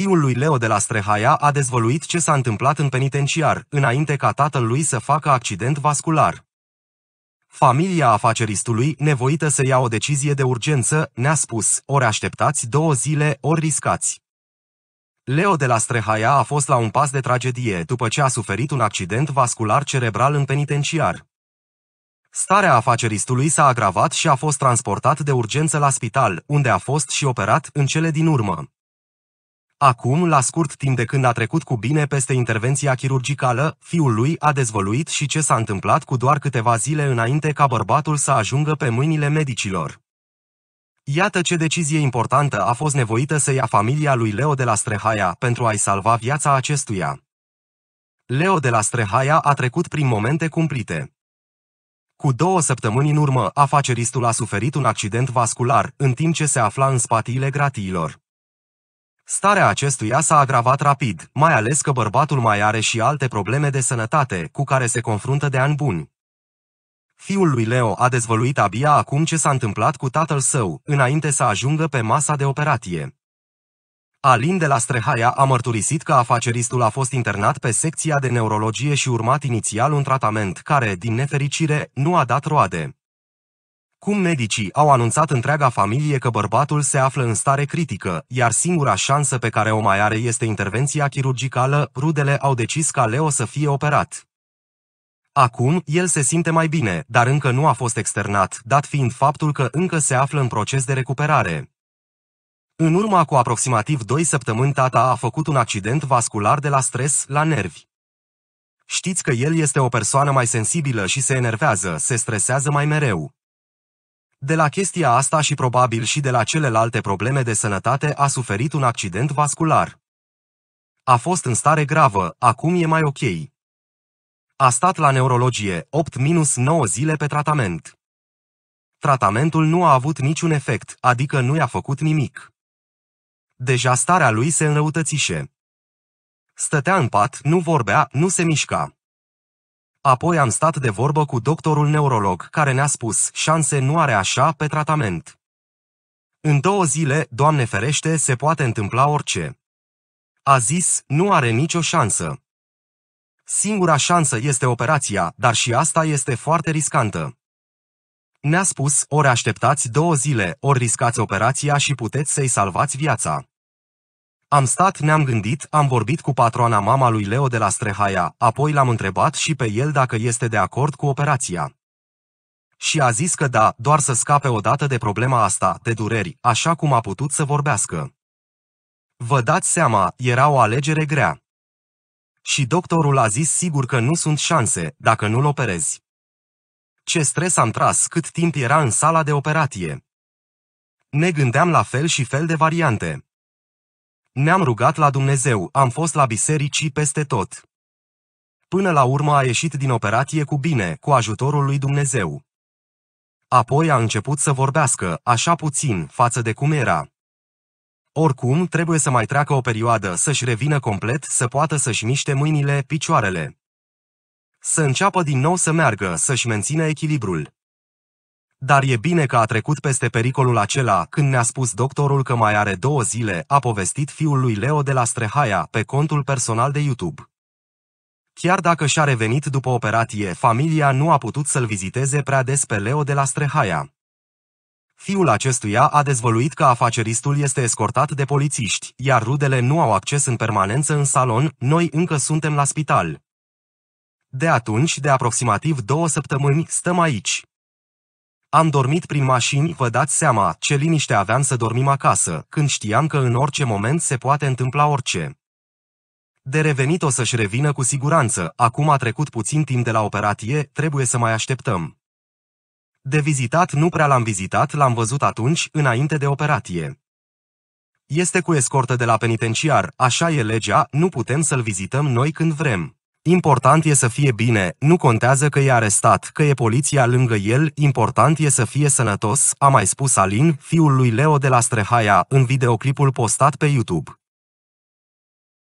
Fiul lui Leo de la Strehaia a dezvăluit ce s-a întâmplat în penitenciar, înainte ca tatăl lui să facă accident vascular. Familia afaceristului, nevoită să ia o decizie de urgență, ne-a spus, ori așteptați două zile, ori riscați. Leo de la Strehaia a fost la un pas de tragedie după ce a suferit un accident vascular cerebral în penitenciar. Starea afaceristului s-a agravat și a fost transportat de urgență la spital, unde a fost și operat în cele din urmă. Acum, la scurt timp de când a trecut cu bine peste intervenția chirurgicală, fiul lui a dezvăluit și ce s-a întâmplat cu doar câteva zile înainte ca bărbatul să ajungă pe mâinile medicilor. Iată ce decizie importantă a fost nevoită să ia familia lui Leo de la Strehaia pentru a-i salva viața acestuia. Leo de la Strehaia a trecut prin momente cumplite. Cu două săptămâni în urmă, afaceristul a suferit un accident vascular, în timp ce se afla în spatiile gratiilor. Starea acestuia s-a agravat rapid, mai ales că bărbatul mai are și alte probleme de sănătate, cu care se confruntă de ani buni. Fiul lui Leo a dezvăluit abia acum ce s-a întâmplat cu tatăl său, înainte să ajungă pe masa de operație. Alin de la Strehaia a mărturisit că afaceristul a fost internat pe secția de neurologie și urmat inițial un tratament care, din nefericire, nu a dat roade. Cum medicii au anunțat întreaga familie că bărbatul se află în stare critică, iar singura șansă pe care o mai are este intervenția chirurgicală, rudele au decis ca Leo să fie operat. Acum, el se simte mai bine, dar încă nu a fost externat, dat fiind faptul că încă se află în proces de recuperare. În urma cu aproximativ 2 săptămâni tata a făcut un accident vascular de la stres la nervi. Știți că el este o persoană mai sensibilă și se enervează, se stresează mai mereu. De la chestia asta și probabil și de la celelalte probleme de sănătate a suferit un accident vascular. A fost în stare gravă, acum e mai ok. A stat la neurologie 8-9 zile pe tratament. Tratamentul nu a avut niciun efect, adică nu i-a făcut nimic. Deja starea lui se înrăutățișe. Stătea în pat, nu vorbea, nu se mișca. Apoi am stat de vorbă cu doctorul neurolog, care ne-a spus, șanse nu are așa pe tratament. În două zile, Doamne ferește, se poate întâmpla orice. A zis, nu are nicio șansă. Singura șansă este operația, dar și asta este foarte riscantă. Ne-a spus, ori așteptați două zile, ori riscați operația și puteți să-i salvați viața. Am stat, ne-am gândit, am vorbit cu patroana mama lui Leo de la Strehaia, apoi l-am întrebat și pe el dacă este de acord cu operația. Și a zis că da, doar să scape odată de problema asta, de dureri, așa cum a putut să vorbească. Vă dați seama, era o alegere grea. Și doctorul a zis sigur că nu sunt șanse, dacă nu-l operezi. Ce stres am tras cât timp era în sala de operație. Ne gândeam la fel și fel de variante. Ne-am rugat la Dumnezeu, am fost la biserici peste tot. Până la urmă a ieșit din operație cu bine, cu ajutorul lui Dumnezeu. Apoi a început să vorbească, așa puțin, față de cum era. Oricum, trebuie să mai treacă o perioadă să-și revină complet, să poată să-și miște mâinile, picioarele. Să înceapă din nou să meargă, să-și mențină echilibrul. Dar e bine că a trecut peste pericolul acela când ne-a spus doctorul că mai are două zile, a povestit fiul lui Leo de la Strehaia pe contul personal de YouTube. Chiar dacă și-a revenit după operație, familia nu a putut să-l viziteze prea des pe Leo de la Strehaia. Fiul acestuia a dezvăluit că afaceristul este escortat de polițiști, iar rudele nu au acces în permanență în salon, noi încă suntem la spital. De atunci, de aproximativ două săptămâni, stăm aici. Am dormit prin mașini, vă dați seama, ce liniște aveam să dormim acasă, când știam că în orice moment se poate întâmpla orice. De revenit o să-și revină cu siguranță, acum a trecut puțin timp de la operatie, trebuie să mai așteptăm. De vizitat nu prea l-am vizitat, l-am văzut atunci, înainte de operatie. Este cu escortă de la penitenciar, așa e legea, nu putem să-l vizităm noi când vrem. Important e să fie bine, nu contează că e arestat, că e poliția lângă el, important e să fie sănătos, a mai spus Alin, fiul lui Leo de la Strehaia, în videoclipul postat pe YouTube.